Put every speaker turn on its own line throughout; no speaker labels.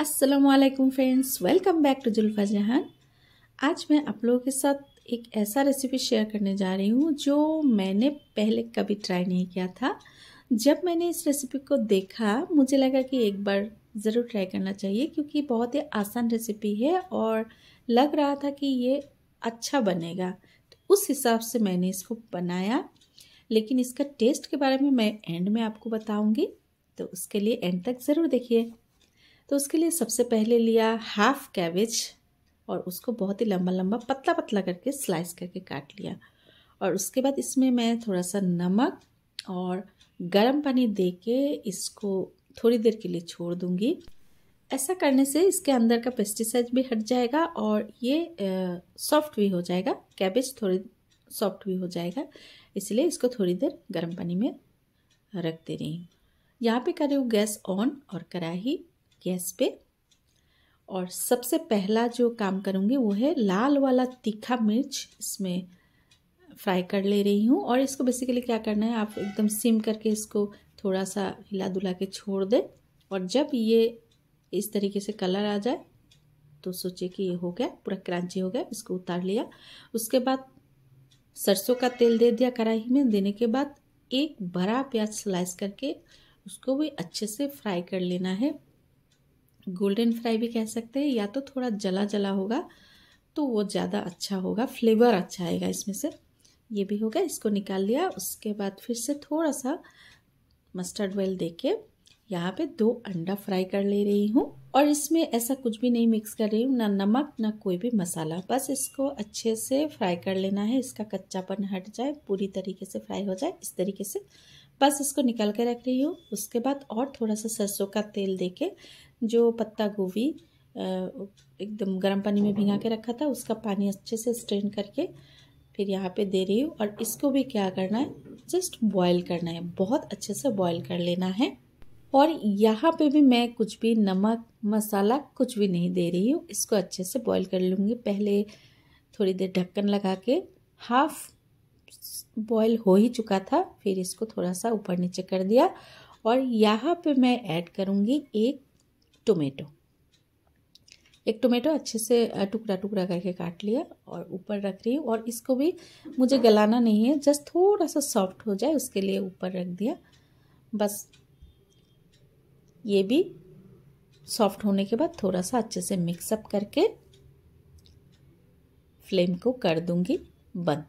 Aslam friends welcome back to Zulfa Jahan आज मैं आप लोगों के साथ एक ऐसा रेसिपी शेयर करने जा रही हूँ जो मैंने पहले कभी ट्राई नहीं किया था जब मैंने इस रेसिपी को देखा मुझे लगा कि एक बार ज़रूर ट्राई करना चाहिए क्योंकि बहुत ही आसान रेसिपी है और लग रहा था कि ये अच्छा बनेगा तो उस हिसाब से मैंने इसको बनाया लेकिन इसका टेस्ट के बारे में मैं एंड में आपको बताऊँगी तो उसके लिए एंड तक ज़रूर देखिए तो उसके लिए सबसे पहले लिया हाफ कैबेज और उसको बहुत ही लंबा लंबा पतला पतला करके स्लाइस करके काट लिया और उसके बाद इसमें मैं थोड़ा सा नमक और गर्म पानी दे के इसको थोड़ी देर के लिए छोड़ दूंगी ऐसा करने से इसके अंदर का पेस्टिसाइड भी हट जाएगा और ये सॉफ्ट भी हो जाएगा कैबेज थोड़ी सॉफ्ट भी हो जाएगा इसलिए इसको थोड़ी देर गर्म पानी में रख दे रही हूँ यहाँ पे कर रही हूँ गैस ऑन और कढ़ाही गैस पे और सबसे पहला जो काम करूँगी वो है लाल वाला तीखा मिर्च इसमें फ्राई कर ले रही हूँ और इसको बेसिकली क्या करना है आप एकदम सिम करके इसको थोड़ा सा हिला दुला के छोड़ दें और जब ये इस तरीके से कलर आ जाए तो सोचिए कि ये हो गया पूरा क्रांची हो गया इसको उतार लिया उसके बाद सरसों का तेल दे दिया कढ़ाई में देने के बाद एक बड़ा प्याज स्लाइस करके उसको भी अच्छे से फ्राई कर लेना है गोल्डन फ्राई भी कह सकते हैं या तो थोड़ा जला जला होगा तो वो ज़्यादा अच्छा होगा फ्लेवर अच्छा आएगा इसमें से ये भी होगा इसको निकाल लिया उसके बाद फिर से थोड़ा सा मस्टर्ड ऑयल दे के यहाँ पर दो अंडा फ्राई कर ले रही हूँ और इसमें ऐसा कुछ भी नहीं मिक्स कर रही हूँ ना नमक ना कोई भी मसाला बस इसको अच्छे से फ्राई कर लेना है इसका कच्चापन हट जाए पूरी तरीके से फ्राई हो जाए इस तरीके से बस इसको निकाल के रख रही हूँ उसके बाद और थोड़ा सा सरसों का तेल दे के जो पत्ता गोभी एकदम गर्म पानी में भिगा के रखा था उसका पानी अच्छे से स्ट्रेन करके फिर यहाँ पे दे रही हूँ और इसको भी क्या करना है जस्ट बॉयल करना है बहुत अच्छे से बॉयल कर लेना है और यहाँ पे भी मैं कुछ भी नमक मसाला कुछ भी नहीं दे रही हूँ इसको अच्छे से बॉयल कर लूँगी पहले थोड़ी देर ढक्कन लगा के हाफ बॉयल हो ही चुका था फिर इसको थोड़ा सा ऊपर नीचे कर दिया और यहाँ पे मैं ऐड करूँगी एक टोमेटो एक टोमेटो अच्छे से टुकड़ा टुकड़ा करके काट लिया और ऊपर रख रही हूँ और इसको भी मुझे गलाना नहीं है जस्ट थोड़ा सा सॉफ्ट हो जाए उसके लिए ऊपर रख दिया बस ये भी सॉफ्ट होने के बाद थोड़ा सा अच्छे से मिक्सअप करके फ्लेम को कर दूंगी बंद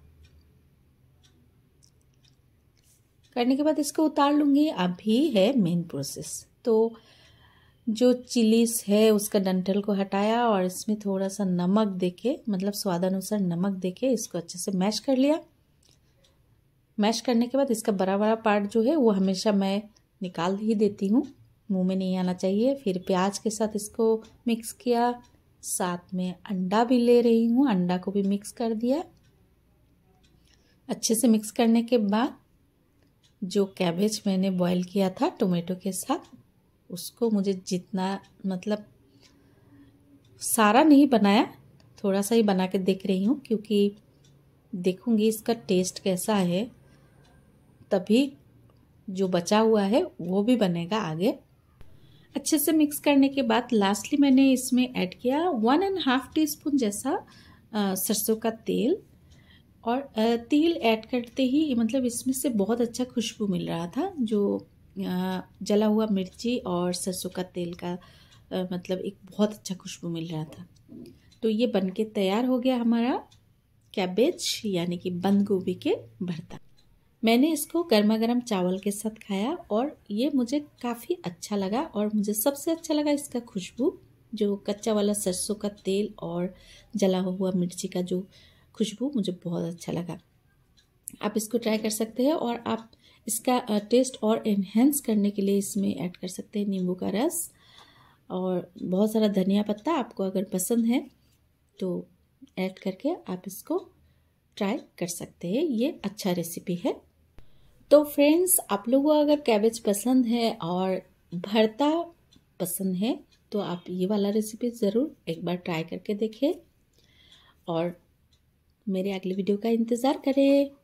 करने के बाद इसको उतार लूँगी अभी है मेन प्रोसेस तो जो चिलीस है उसका डंठल को हटाया और इसमें थोड़ा सा नमक देके मतलब स्वादानुसार नमक देके इसको अच्छे से मैश कर लिया मैश करने के बाद इसका बड़ा बड़ा पार्ट जो है वो हमेशा मैं निकाल ही देती हूँ मुंह में नहीं आना चाहिए फिर प्याज के साथ इसको मिक्स किया साथ में अंडा भी ले रही हूँ अंडा को भी मिक्स कर दिया अच्छे से मिक्स करने के बाद जो कैबेज मैंने बॉईल किया था टोमेटो के साथ उसको मुझे जितना मतलब सारा नहीं बनाया थोड़ा सा ही बना के देख रही हूँ क्योंकि देखूँगी इसका टेस्ट कैसा है तभी जो बचा हुआ है वो भी बनेगा आगे अच्छे से मिक्स करने के बाद लास्टली मैंने इसमें ऐड किया one and half teaspoon जैसा सरसों का तेल और तिल ऐड करते ही मतलब इसमें से बहुत अच्छा खुशबू मिल रहा था जो जला हुआ मिर्ची और सरसों का तेल का मतलब एक बहुत अच्छा खुशबू मिल रहा था तो ये बनके तैयार हो गया हमारा कैबेज यानी कि बंद गोभी के भरता मैंने इसको गर्मा गर्म चावल के साथ खाया और ये मुझे काफ़ी अच्छा लगा और मुझे सबसे अच्छा लगा इसका खुशबू जो कच्चा वाला सरसों का तेल और जला हुआ मिर्ची का जो खुशबू मुझे बहुत अच्छा लगा आप इसको ट्राई कर सकते हैं और आप इसका टेस्ट और इन्हेंस करने के लिए इसमें ऐड कर सकते हैं नींबू का रस और बहुत सारा धनिया पत्ता आपको अगर पसंद है तो ऐड करके आप इसको ट्राई कर सकते हैं ये अच्छा रेसिपी है तो फ्रेंड्स आप लोगों को अगर कैबेज पसंद है और भरता पसंद है तो आप ये वाला रेसिपी ज़रूर एक बार ट्राई करके देखिए और मेरे अगले वीडियो का इंतज़ार करें